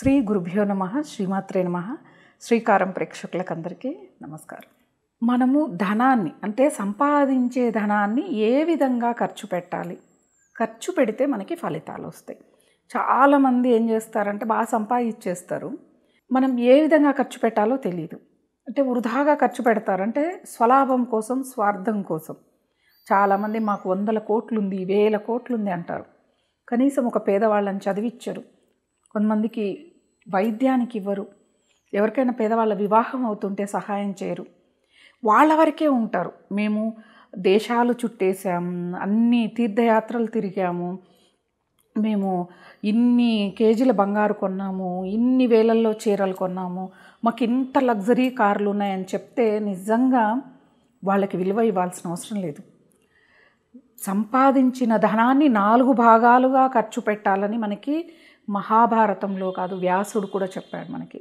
శ్రీ గురుభ్యో నమ శ్రీమాత్రే నమ శ్రీకారం ప్రేక్షకులకందరికీ నమస్కారం మనము ధనాన్ని అంటే సంపాదించే ధనాన్ని ఏ విధంగా ఖర్చు పెట్టాలి ఖర్చు పెడితే మనకి ఫలితాలు వస్తాయి చాలామంది ఏం చేస్తారంటే బాగా సంపాదించేస్తారు మనం ఏ విధంగా ఖర్చు పెట్టాలో తెలియదు అంటే వృధాగా ఖర్చు పెడతారంటే స్వలాభం కోసం స్వార్థం కోసం చాలామంది మాకు వందల కోట్లుంది వేల కోట్లుంది అంటారు కనీసం ఒక పేదవాళ్ళని చదివిచ్చారు కొంతమందికి వైద్యానికి ఇవ్వరు ఎవరికైనా పేదవాళ్ళ వివాహం అవుతుంటే సహాయం చేయరు వాళ్ళ వరకే ఉంటారు మేము దేశాలు చుట్టేసాము అన్ని తీర్థయాత్రలు తిరిగాము మేము ఇన్ని కేజీల బంగారు కొన్నాము ఇన్ని వేలల్లో చీరలు కొన్నాము మాకు ఇంత లగ్జరీ కార్లు ఉన్నాయని చెప్తే నిజంగా వాళ్ళకి విలువ ఇవ్వాల్సిన అవసరం లేదు సంపాదించిన ధనాన్ని నాలుగు భాగాలుగా ఖర్చు పెట్టాలని మనకి మహాభారతంలో కాదు వ్యాసుడు కూడా చెప్పాడు మనకి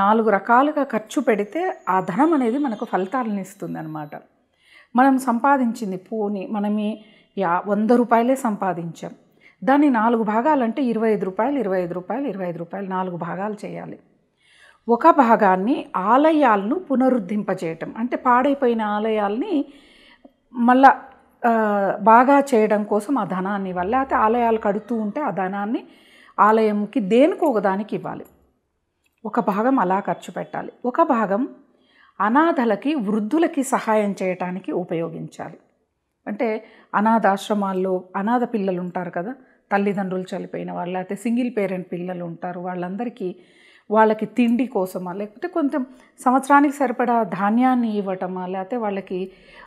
నాలుగు రకాలుగా ఖర్చు పెడితే ఆ ధనం అనేది మనకు ఫలితాలను ఇస్తుంది అనమాట మనం సంపాదించింది పోని మనమే యా వంద రూపాయలే సంపాదించాం దాన్ని నాలుగు భాగాలంటే ఇరవై ఐదు రూపాయలు ఇరవై ఐదు రూపాయలు ఇరవై ఐదు రూపాయలు నాలుగు భాగాలు చేయాలి ఒక భాగాన్ని ఆలయాలను పునరుద్ధింపజేయటం అంటే పాడైపోయిన ఆలయాల్ని మళ్ళా బాగా చేయడం కోసం ఆ ధనాన్ని వల్ల అయితే ఆలయాలు కడుతూ ఉంటే ఆ ధనాన్ని ఆలయంకి దేనికి ఒకదానికి ఇవ్వాలి ఒక భాగం అలా ఖర్చు పెట్టాలి ఒక భాగం అనాథలకి వృద్ధులకి సహాయం చేయటానికి ఉపయోగించాలి అంటే అనాథాశ్రమాల్లో అనాథ పిల్లలు ఉంటారు కదా తల్లిదండ్రులు చనిపోయిన వాళ్ళు లేకపోతే సింగిల్ పేరెంట్ పిల్లలు ఉంటారు వాళ్ళందరికీ వాళ్ళకి తిండి కోసమా లేకపోతే కొంచెం సంవత్సరానికి సరిపడా ధాన్యాన్ని ఇవ్వటమా లేకపోతే వాళ్ళకి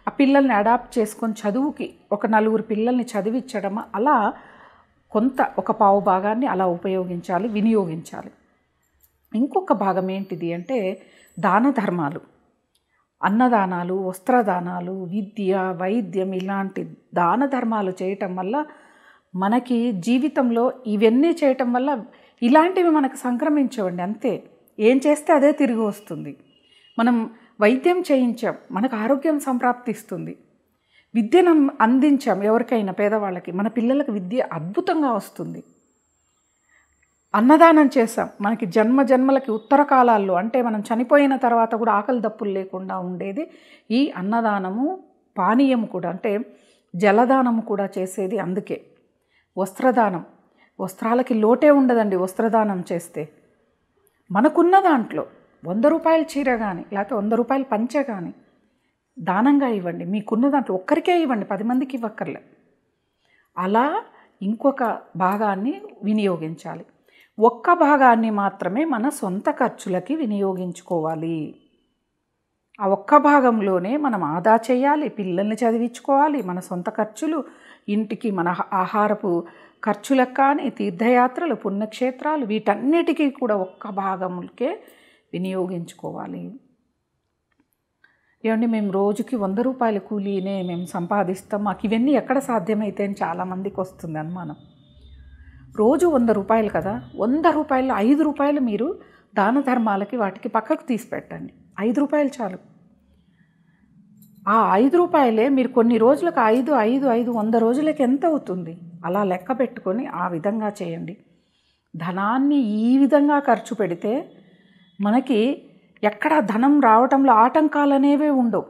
ఆ పిల్లల్ని అడాప్ట్ చేసుకొని చదువుకి ఒక నలుగురు పిల్లల్ని చదివించడమా అలా కొంత ఒక పావు భాగాన్ని అలా ఉపయోగించాలి వినియోగించాలి ఇంకొక భాగం ఏంటిది అంటే దాన ధర్మాలు అన్నదానాలు వస్త్రదానాలు విద్య వైద్యం ఇలాంటి దాన ధర్మాలు చేయటం వల్ల మనకి జీవితంలో ఇవన్నీ చేయటం వల్ల ఇలాంటివి మనకు సంక్రమించవండి అంతే ఏం చేస్తే అదే తిరిగి వస్తుంది మనం వైద్యం చేయించాం మనకు ఆరోగ్యం సంప్రాప్తిస్తుంది విద్యను అందించాం ఎవరికైనా పేదవాళ్ళకి మన పిల్లలకు విద్య అద్భుతంగా వస్తుంది అన్నదానం చేసాం మనకి జన్మ జన్మలకి ఉత్తర కాలాల్లో అంటే మనం చనిపోయిన తర్వాత కూడా ఆకలి దప్పులు లేకుండా ఉండేది ఈ అన్నదానము పానీయం కూడా అంటే జలదానము కూడా చేసేది అందుకే వస్త్రదానం వస్త్రాలకి లోటే ఉండదండి వస్త్రదానం చేస్తే మనకున్న దాంట్లో వంద రూపాయల చీర కానీ లేకపోతే వంద రూపాయల పంచే కానీ దానంగా ఇవ్వండి మీకున్న దాంట్లో ఒక్కరికే ఇవ్వండి పది మందికి ఇవ్వక్కర్లే అలా ఇంకొక భాగాన్ని వినియోగించాలి ఒక్క భాగాన్ని మాత్రమే మన సొంత ఖర్చులకి వినియోగించుకోవాలి ఆ ఒక్క భాగంలోనే మనం ఆదా చేయాలి పిల్లల్ని చదివించుకోవాలి మన సొంత ఖర్చులు ఇంటికి మన ఆహారపు ఖర్చులకు కానీ తీర్థయాత్రలు పుణ్యక్షేత్రాలు వీటన్నిటికీ కూడా ఒక్క భాగములకే వినియోగించుకోవాలి ఏమండి మేము రోజుకి వంద రూపాయల కూలీనే మేము సంపాదిస్తాం మాకు ఇవన్నీ ఎక్కడ సాధ్యమైతే అని చాలామందికి వస్తుంది అనుమానం రోజు వంద రూపాయలు కదా వంద రూపాయలు ఐదు రూపాయలు మీరు దాన ధర్మాలకి వాటికి పక్కకు తీసి పెట్టండి ఐదు రూపాయలు చాలు ఆ ఐదు రూపాయలే మీరు కొన్ని రోజులకు ఐదు ఐదు ఐదు వంద రోజులకి ఎంత అవుతుంది అలా లెక్క పెట్టుకొని ఆ విధంగా చేయండి ధనాన్ని ఈ విధంగా ఖర్చు పెడితే మనకి ఎక్కడా ధనం రావటంలో ఆటంకాలు అనేవే ఉండవు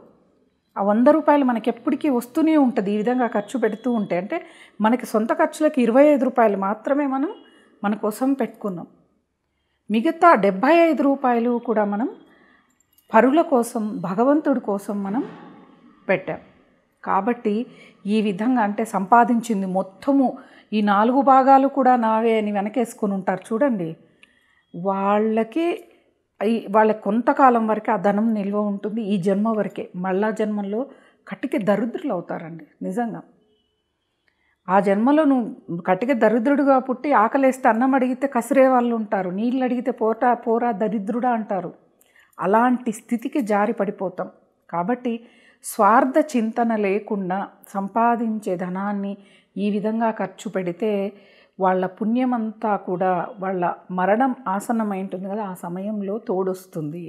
ఆ వంద రూపాయలు మనకి ఎప్పటికీ వస్తూనే ఉంటుంది ఈ విధంగా ఖర్చు పెడుతూ ఉంటే అంటే మనకి సొంత ఖర్చులకు ఇరవై ఐదు రూపాయలు మాత్రమే మనం మన కోసం పెట్టుకున్నాం మిగతా డెబ్భై ఐదు రూపాయలు కూడా మనం పరుల కోసం భగవంతుడి కోసం మనం పెట్టాం కాబట్టి ఈ విధంగా అంటే సంపాదించింది మొత్తము ఈ నాలుగు భాగాలు కూడా నావే అని వెనకేసుకొని ఉంటారు చూడండి వాళ్ళకి వాళ్ళకి కొంతకాలం వరకే ఆ ధనం నిల్వ ఉంటుంది ఈ జన్మ వరకే మళ్ళా జన్మల్లో కటిక దరిద్రులు అవుతారండి నిజంగా ఆ జన్మలో నువ్వు కటిక దరిద్రుడుగా పుట్టి ఆకలేస్తే అన్నం అడిగితే కసిరే వాళ్ళు ఉంటారు నీళ్ళు అడిగితే పోరా పోరా దరిద్రుడా అంటారు అలాంటి స్థితికి జారి పడిపోతాం కాబట్టి స్వార్థ చింతన లేకుండా సంపాదించే ధనాన్ని ఈ విధంగా ఖర్చు పెడితే వాళ్ళ పుణ్యమంతా కూడా వాళ్ళ మరణం ఆసన్నమై ఉంటుంది కదా ఆ సమయంలో తోడొస్తుంది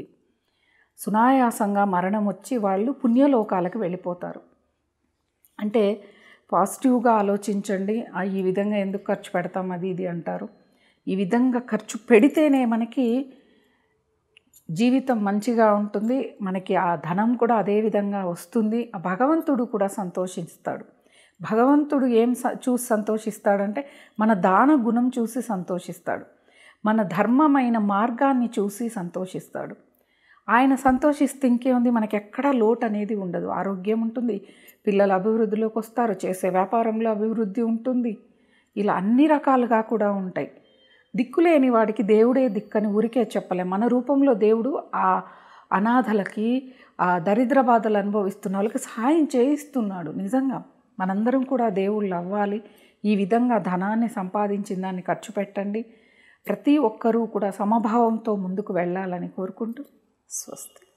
సునాయాసంగా మరణం వచ్చి వాళ్ళు పుణ్యలోకాలకు వెళ్ళిపోతారు అంటే పాజిటివ్గా ఆలోచించండి ఈ విధంగా ఎందుకు ఖర్చు పెడతాం అది ఇది అంటారు ఈ విధంగా ఖర్చు పెడితేనే మనకి జీవితం మంచిగా ఉంటుంది మనకి ఆ ధనం కూడా అదే విధంగా వస్తుంది ఆ భగవంతుడు కూడా సంతోషిస్తాడు భగవంతుడు ఏం చూసి సంతోషిస్తాడంటే మన దాన గుణం చూసి సంతోషిస్తాడు మన ధర్మమైన మార్గాన్ని చూసి సంతోషిస్తాడు ఆయన సంతోషిస్తే ఇంకేముంది మనకి ఎక్కడా లోటు అనేది ఉండదు ఆరోగ్యం ఉంటుంది పిల్లలు అభివృద్ధిలోకి వస్తారు చేసే వ్యాపారంలో అభివృద్ధి ఉంటుంది ఇలా అన్ని రకాలుగా కూడా ఉంటాయి దిక్కులేని వాడికి దేవుడే దిక్కని ఊరికే చెప్పలేం మన రూపంలో దేవుడు ఆ అనాథలకి ఆ దరిద్ర బాధలు అనుభవిస్తున్న వాళ్ళకి సహాయం చేయిస్తున్నాడు నిజంగా మనందరం కూడా దేవుళ్ళు అవ్వాలి ఈ విధంగా ధనాన్ని సంపాదించిన దాన్ని ఖర్చు పెట్టండి ప్రతి ఒక్కరూ కూడా సమభావంతో ముందుకు వెళ్ళాలని కోరుకుంటూ స్వస్తి